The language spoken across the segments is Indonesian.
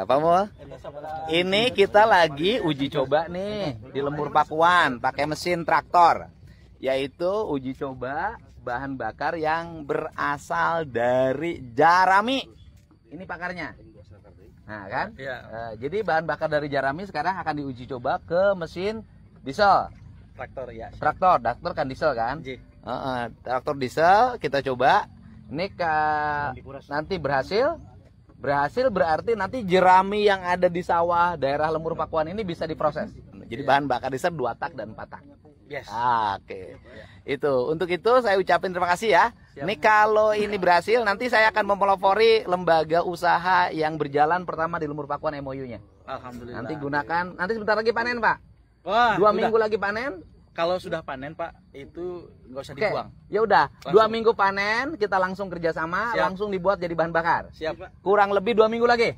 apa mau? Ini kita lagi uji coba nih di lembur Pakuan pakai mesin traktor, yaitu uji coba bahan bakar yang berasal dari jarami. Ini pakarnya. Nah kan? Ya. Uh, jadi bahan bakar dari jarami sekarang akan diuji coba ke mesin diesel. Traktor ya. Traktor, traktor kan diesel kan? Uh, uh, traktor diesel kita coba. Ini ke, nanti berhasil Berhasil berarti nanti jerami yang ada di sawah daerah Lemur Pakuan ini bisa diproses. Jadi bahan bakar diesel dua tak dan empat tak. Yes. Ah, Oke. Okay. Itu. Untuk itu saya ucapin terima kasih ya. ini kalau ini berhasil nanti saya akan mempelopori lembaga usaha yang berjalan pertama di Lemur Pakuan MOU-nya. Alhamdulillah. Nanti gunakan nanti sebentar lagi panen, Pak. Wah, dua udah. minggu lagi panen kalau sudah panen pak itu nggak usah dibuang ya udah dua minggu panen kita langsung kerjasama siap. langsung dibuat jadi bahan bakar siap pak. kurang lebih dua minggu lagi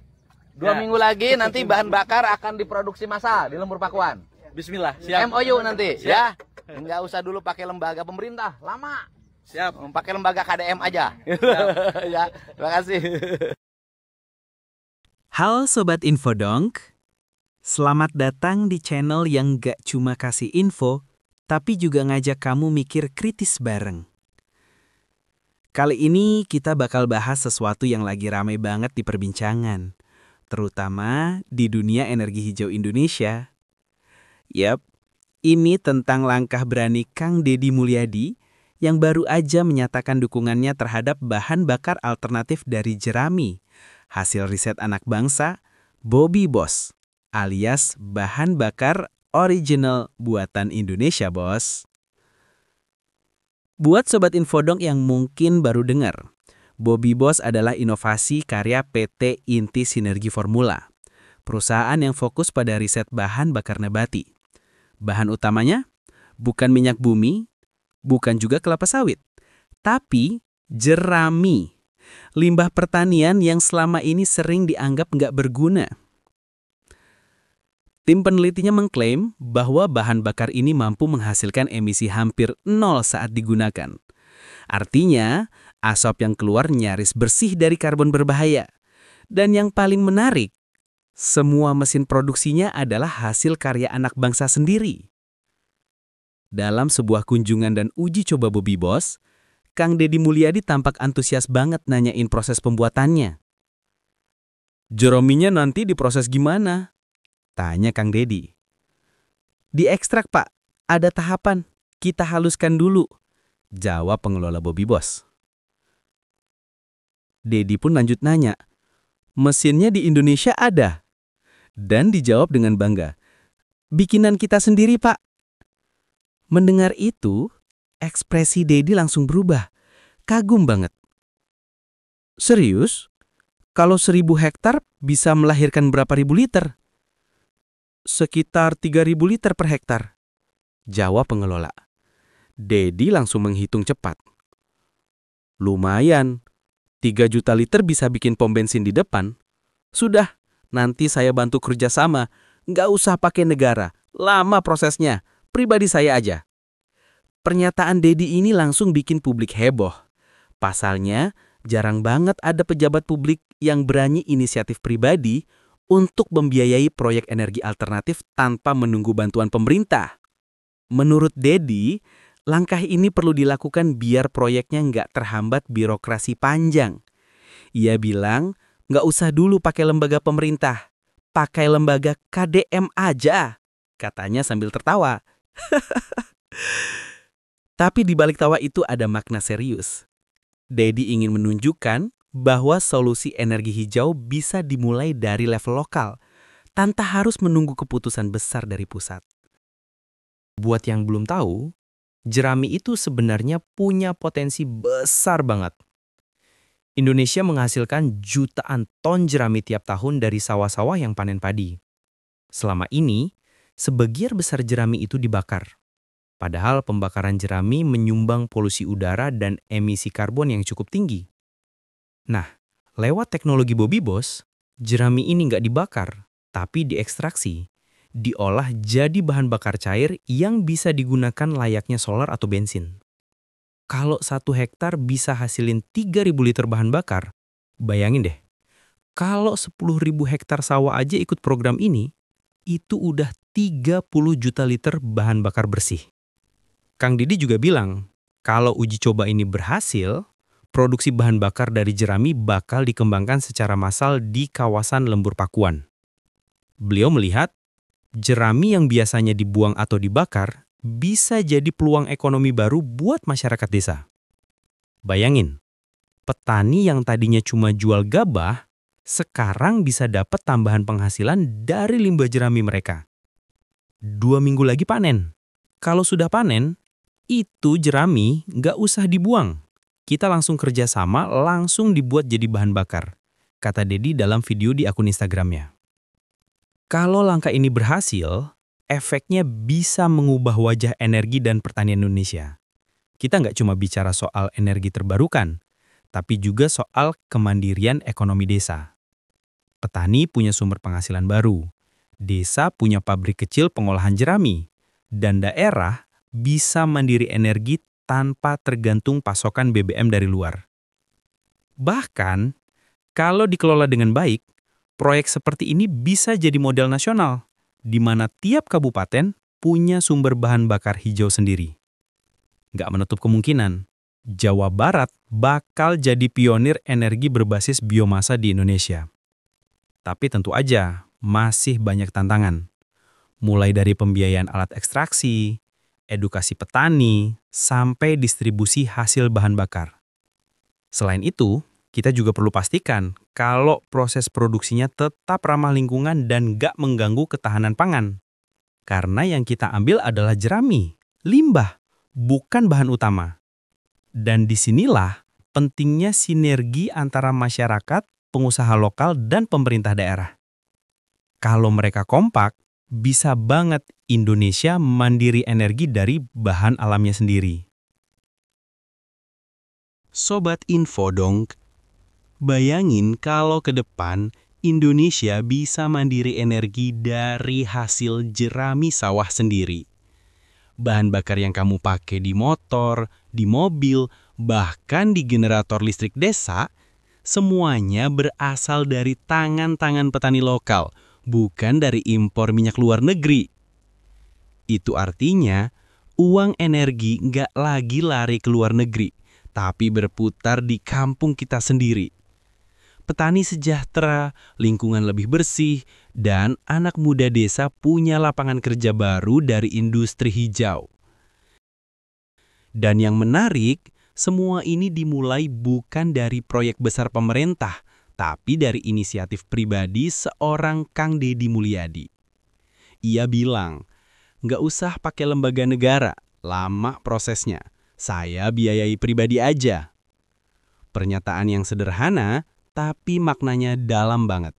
dua ya. minggu lagi nanti bahan bakar akan diproduksi massal di lembur pakuan Bismillah siap MOU nanti siap. ya nggak usah dulu pakai lembaga pemerintah lama siap pakai lembaga KDM aja ya terima kasih Halo Sobat Infodonk, selamat datang di channel yang gak cuma kasih info, tapi juga ngajak kamu mikir kritis bareng. Kali ini kita bakal bahas sesuatu yang lagi ramai banget di perbincangan, terutama di dunia energi hijau Indonesia. Yap, ini tentang langkah berani Kang Deddy Mulyadi yang baru aja menyatakan dukungannya terhadap bahan bakar alternatif dari jerami, hasil riset anak bangsa, Bobby Boss, alias bahan bakar original buatan Indonesia, bos. Buat Sobat Infodong yang mungkin baru dengar, Bobby Boss adalah inovasi karya PT Inti Sinergi Formula, perusahaan yang fokus pada riset bahan bakar nabati. Bahan utamanya bukan minyak bumi, bukan juga kelapa sawit, tapi jerami, limbah pertanian yang selama ini sering dianggap nggak berguna. Tim penelitinya mengklaim bahwa bahan bakar ini mampu menghasilkan emisi hampir nol saat digunakan. Artinya, asap yang keluar nyaris bersih dari karbon berbahaya. Dan yang paling menarik, semua mesin produksinya adalah hasil karya anak bangsa sendiri. Dalam sebuah kunjungan dan uji coba Bobby Bos, Kang Deddy Mulyadi tampak antusias banget nanyain proses pembuatannya. Jerominya nanti diproses gimana? Tanya Kang Dedi. Di ekstrak, Pak, ada tahapan. Kita haluskan dulu. Jawab pengelola Bobby Bos. Dedi pun lanjut nanya, mesinnya di Indonesia ada? Dan dijawab dengan bangga, bikinan kita sendiri, Pak. Mendengar itu, ekspresi Dedi langsung berubah. Kagum banget. Serius? Kalau seribu hektar bisa melahirkan berapa ribu liter? Sekitar 3.000 liter per hektar. Jawab pengelola. Dedi langsung menghitung cepat. Lumayan, 3 juta liter bisa bikin pom bensin di depan. Sudah, nanti saya bantu kerjasama. Nggak usah pakai negara, lama prosesnya. Pribadi saya aja. Pernyataan Dedi ini langsung bikin publik heboh. Pasalnya, jarang banget ada pejabat publik yang berani inisiatif pribadi untuk membiayai proyek energi alternatif tanpa menunggu bantuan pemerintah. Menurut Dedi, langkah ini perlu dilakukan biar proyeknya nggak terhambat birokrasi panjang. Ia bilang, nggak usah dulu pakai lembaga pemerintah, pakai lembaga KDM aja, katanya sambil tertawa. Tapi di balik tawa itu ada makna serius. Dedi ingin menunjukkan bahwa solusi energi hijau bisa dimulai dari level lokal, tanpa harus menunggu keputusan besar dari pusat. Buat yang belum tahu, jerami itu sebenarnya punya potensi besar banget. Indonesia menghasilkan jutaan ton jerami tiap tahun dari sawah-sawah yang panen padi. Selama ini, sebagian besar jerami itu dibakar. Padahal pembakaran jerami menyumbang polusi udara dan emisi karbon yang cukup tinggi. Nah, lewat teknologi Bobby Boss, jerami ini nggak dibakar, tapi diekstraksi. Diolah jadi bahan bakar cair yang bisa digunakan layaknya solar atau bensin. Kalau satu hektar bisa hasilin 3.000 liter bahan bakar, bayangin deh, kalau 10.000 hektar sawah aja ikut program ini, itu udah 30 juta liter bahan bakar bersih. Kang Didi juga bilang, kalau uji coba ini berhasil, produksi bahan bakar dari jerami bakal dikembangkan secara massal di kawasan lembur Pakuan. Beliau melihat, jerami yang biasanya dibuang atau dibakar bisa jadi peluang ekonomi baru buat masyarakat desa. Bayangin, petani yang tadinya cuma jual gabah, sekarang bisa dapat tambahan penghasilan dari limbah jerami mereka. Dua minggu lagi panen. Kalau sudah panen, itu jerami nggak usah dibuang kita langsung kerjasama, langsung dibuat jadi bahan bakar, kata Dedi dalam video di akun Instagramnya. Kalau langkah ini berhasil, efeknya bisa mengubah wajah energi dan pertanian Indonesia. Kita nggak cuma bicara soal energi terbarukan, tapi juga soal kemandirian ekonomi desa. Petani punya sumber penghasilan baru, desa punya pabrik kecil pengolahan jerami, dan daerah bisa mandiri energi tanpa tergantung pasokan BBM dari luar. Bahkan, kalau dikelola dengan baik, proyek seperti ini bisa jadi model nasional, di mana tiap kabupaten punya sumber bahan bakar hijau sendiri. Nggak menutup kemungkinan, Jawa Barat bakal jadi pionir energi berbasis biomasa di Indonesia. Tapi tentu aja, masih banyak tantangan. Mulai dari pembiayaan alat ekstraksi, edukasi petani, sampai distribusi hasil bahan bakar. Selain itu, kita juga perlu pastikan kalau proses produksinya tetap ramah lingkungan dan gak mengganggu ketahanan pangan. Karena yang kita ambil adalah jerami, limbah, bukan bahan utama. Dan disinilah pentingnya sinergi antara masyarakat, pengusaha lokal, dan pemerintah daerah. Kalau mereka kompak, bisa banget Indonesia mandiri energi dari bahan alamnya sendiri. Sobat Info dong, bayangin kalau ke depan Indonesia bisa mandiri energi dari hasil jerami sawah sendiri. Bahan bakar yang kamu pakai di motor, di mobil, bahkan di generator listrik desa, semuanya berasal dari tangan-tangan petani lokal, bukan dari impor minyak luar negeri. Itu artinya, uang energi nggak lagi lari ke luar negeri, tapi berputar di kampung kita sendiri. Petani sejahtera, lingkungan lebih bersih, dan anak muda desa punya lapangan kerja baru dari industri hijau. Dan yang menarik, semua ini dimulai bukan dari proyek besar pemerintah, tapi dari inisiatif pribadi seorang Kang Deddy Mulyadi. Ia bilang, Nggak usah pakai lembaga negara, lama prosesnya. Saya biayai pribadi aja. Pernyataan yang sederhana, tapi maknanya dalam banget.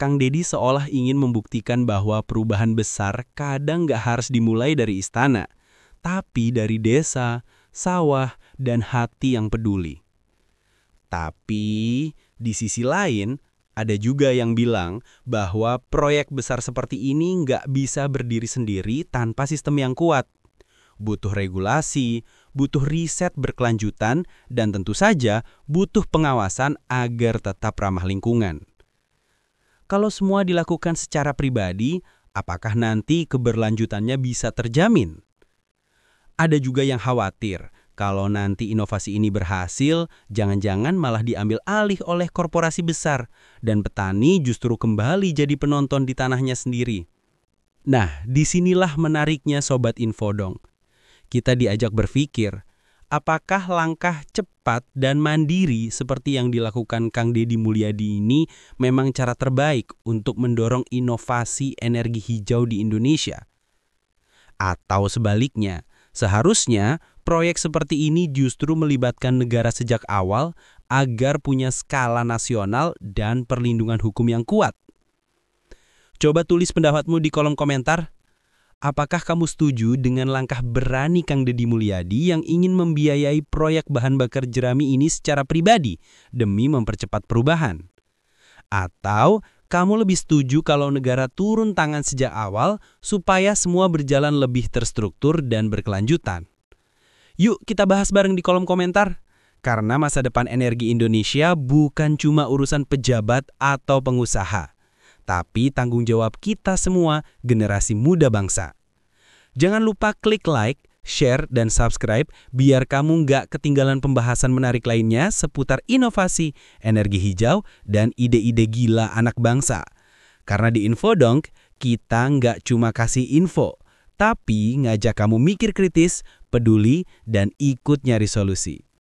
Kang Deddy seolah ingin membuktikan bahwa perubahan besar kadang nggak harus dimulai dari istana, tapi dari desa, sawah, dan hati yang peduli. Tapi, di sisi lain, ada juga yang bilang bahwa proyek besar seperti ini nggak bisa berdiri sendiri tanpa sistem yang kuat. Butuh regulasi, butuh riset berkelanjutan, dan tentu saja butuh pengawasan agar tetap ramah lingkungan. Kalau semua dilakukan secara pribadi, apakah nanti keberlanjutannya bisa terjamin? Ada juga yang khawatir kalau nanti inovasi ini berhasil, jangan-jangan malah diambil alih oleh korporasi besar, dan petani justru kembali jadi penonton di tanahnya sendiri. Nah, disinilah menariknya Sobat Infodong. Kita diajak berpikir, apakah langkah cepat dan mandiri seperti yang dilakukan Kang Deddy Mulyadi ini memang cara terbaik untuk mendorong inovasi energi hijau di Indonesia? Atau sebaliknya, seharusnya Proyek seperti ini justru melibatkan negara sejak awal agar punya skala nasional dan perlindungan hukum yang kuat. Coba tulis pendapatmu di kolom komentar. Apakah kamu setuju dengan langkah berani Kang Deddy Mulyadi yang ingin membiayai proyek bahan bakar jerami ini secara pribadi demi mempercepat perubahan? Atau kamu lebih setuju kalau negara turun tangan sejak awal supaya semua berjalan lebih terstruktur dan berkelanjutan? Yuk kita bahas bareng di kolom komentar. Karena masa depan energi Indonesia bukan cuma urusan pejabat atau pengusaha, tapi tanggung jawab kita semua generasi muda bangsa. Jangan lupa klik like, share, dan subscribe biar kamu nggak ketinggalan pembahasan menarik lainnya seputar inovasi, energi hijau, dan ide-ide gila anak bangsa. Karena di Infodonk, kita nggak cuma kasih info, tapi ngajak kamu mikir kritis, peduli, dan ikut nyari solusi.